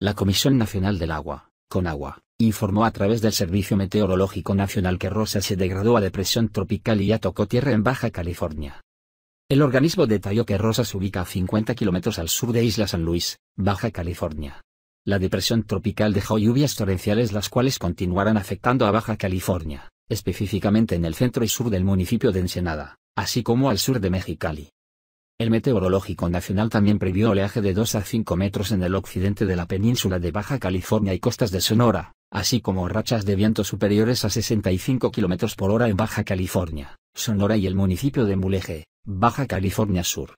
La Comisión Nacional del Agua, Conagua, informó a través del Servicio Meteorológico Nacional que Rosa se degradó a depresión tropical y ya tocó tierra en Baja California. El organismo detalló que Rosa se ubica a 50 kilómetros al sur de Isla San Luis, Baja California. La depresión tropical dejó lluvias torrenciales las cuales continuarán afectando a Baja California, específicamente en el centro y sur del municipio de Ensenada, así como al sur de Mexicali. El Meteorológico Nacional también previó oleaje de 2 a 5 metros en el occidente de la península de Baja California y costas de Sonora, así como rachas de viento superiores a 65 km por hora en Baja California, Sonora y el municipio de Muleje, Baja California Sur.